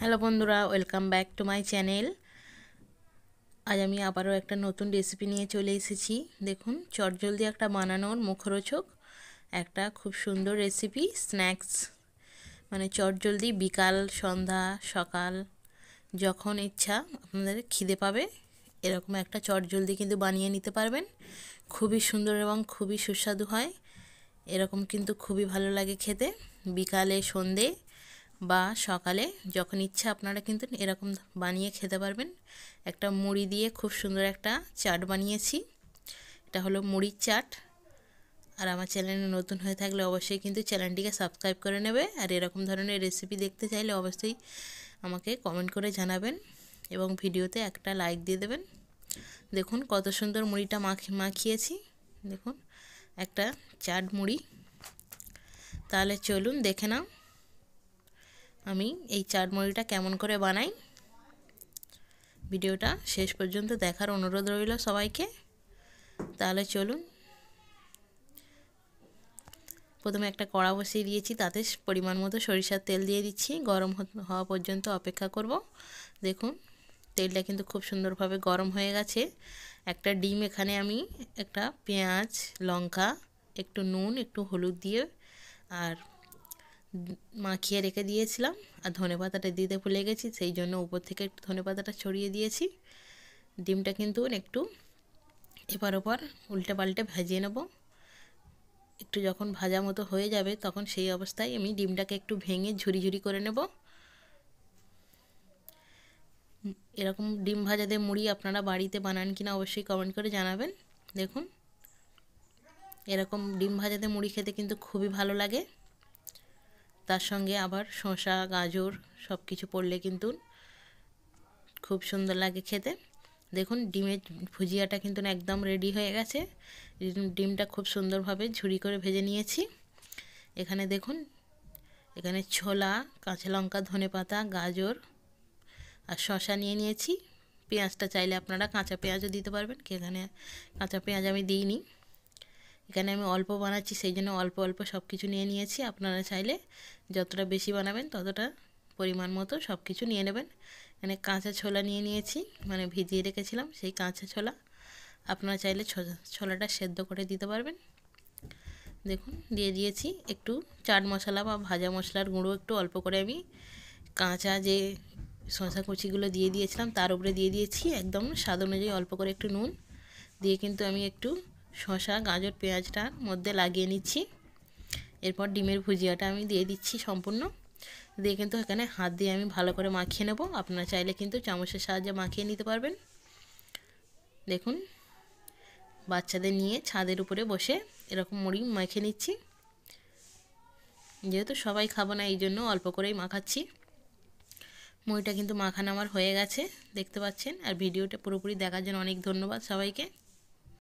hello বন্ধুরা welcome back to my channel আজ আমি আবারও একটা নতুন রেসিপি নিয়ে চলে এসেছি দেখুন চটজলদি একটা বানানোর মুখরোচক একটা খুব সুন্দর রেসিপি স্ন্যাক্স মানে চটজলদি বিকাল সন্ধ্যা সকাল যখন ইচ্ছা আপনাদের খিদে পাবে এরকম একটা চটজলদি কিন্তু বানিয়ে নিতে পারবেন খুবই সুন্দর এবং খুবই সুস্বাদু হয় এরকম কিন্তু খুবই ভালো লাগে খেতে বিকালে সন্ধে বা সকালে যখন ইচ্ছা আপনারা কিন্তু এরকম বানিয়ে খেতে পারবেন একটা মুড়ি দিয়ে খুব সুন্দর একটা চাট বানিয়েছি এটা হলো মুড়ির চাট আর আমার চ্যানেলে নতুন হয়ে থাকলে অবশ্যই কিন্তু চ্যানেলটিকে সাবস্ক্রাইব করে নেবে আর এরকম ধরনের রেসিপি দেখতে চাইলে অবশ্যই আমাকে কমেন্ট করে জানাবেন এবং ভিডিওতে একটা লাইক দিয়ে দেবেন দেখুন কত সুন্দর মুড়িটা মাখি মাখিয়েছি দেখুন একটা চাট মুড়ি তাহলে চলুন দেখে নাও আমি এই চাটমুড়িটা কেমন করে বানাই ভিডিওটা শেষ পর্যন্ত দেখার অনুরোধ রইল সবাইকে তাহলে চলুন প্রথমে একটা কড়া বসিয়ে দিয়েছি তাতে পরিমাণ মতো সরিষার তেল দিয়ে দিচ্ছি গরম হওয়া পর্যন্ত অপেক্ষা করব দেখুন তেলটা কিন্তু খুব সুন্দরভাবে গরম হয়ে গেছে একটা ডিম এখানে আমি একটা পেঁয়াজ লঙ্কা একটু নুন একটু হলুদ দিয়ে আর মাখিয়ে রেখে দিয়েছিলাম আর ধনে পাতাটা দিতে ভুলে গেছি সেই জন্য উপর থেকে একটু ধনে পাতাটা ছড়িয়ে দিয়েছি ডিমটা কিন্তু একটু এপার ওপার উল্টে পাল্টে ভেজিয়ে নেব একটু যখন ভাজা মতো হয়ে যাবে তখন সেই অবস্থায় আমি ডিমটাকে একটু ভেঙে ঝুরি ঝুরি করে নেব এরকম ডিম ভাজাদের মুড়ি আপনারা বাড়িতে বানান কিনা অবশ্যই কমেন্ট করে জানাবেন দেখুন এরকম ডিম ভাজাতে মুড়ি খেতে কিন্তু খুবই ভালো লাগে তার সঙ্গে আবার শসা গাজর সব কিছু পড়লে কিন্তু খুব সুন্দর লাগে খেতে দেখুন ডিমের ভুজিয়াটা কিন্তু একদম রেডি হয়ে গেছে ডিমটা খুব সুন্দরভাবে ঝুড়ি করে ভেজে নিয়েছি এখানে দেখুন এখানে ছোলা কাঁচা লঙ্কা ধনে পাতা গাজর আর শশা নিয়ে নিয়েছি পেঁয়াজটা চাইলে আপনারা কাঁচা পেঁয়াজও দিতে পারবেন এখানে কাঁচা পেঁয়াজ আমি দিইনি এখানে আমি অল্প বানাচ্ছি সেই জন্য অল্প অল্প সব কিছু নিয়ে নিয়েছি আপনারা চাইলে যতটা বেশি বানাবেন ততটা পরিমাণ মতো সব কিছু নিয়ে নেবেন এখানে কাঁচা ছোলা নিয়ে নিয়েছি মানে ভিজিয়ে রেখেছিলাম সেই কাঁচা ছোলা আপনারা চাইলে ছোলাটা সেদ্ধ করে দিতে পারবেন দেখুন দিয়ে দিয়েছি একটু চাট মশলা বা ভাজা মশলার গুঁড়ো একটু অল্প করে আমি কাঁচা যে শশা কুচিগুলো দিয়ে দিয়েছিলাম তার উপরে দিয়ে দিয়েছি একদম স্বাদ অনুযায়ী অল্প করে একটু নুন দিয়ে কিন্তু আমি একটু শশা গাজর পেঁয়াজটা মধ্যে লাগিয়ে নিচ্ছি এরপর ডিমের ভুজিয়াটা আমি দিয়ে দিচ্ছি সম্পূর্ণ দিয়ে কিন্তু এখানে হাত দিয়ে আমি ভালো করে মাখিয়ে নেব আপনারা চাইলে কিন্তু চামচের সাহায্যে মাখিয়ে নিতে পারবেন দেখুন বাচ্চাদের নিয়ে ছাদের উপরে বসে এরকম মুড়ি মাখিয়ে নিচ্ছি যেহেতু সবাই খাবো না এই জন্য অল্প করেই মাখাচ্ছি মুড়িটা কিন্তু মাখানো আমার হয়ে গেছে দেখতে পাচ্ছেন আর ভিডিওটা পুরোপুরি দেখার জন্য অনেক ধন্যবাদ সবাইকে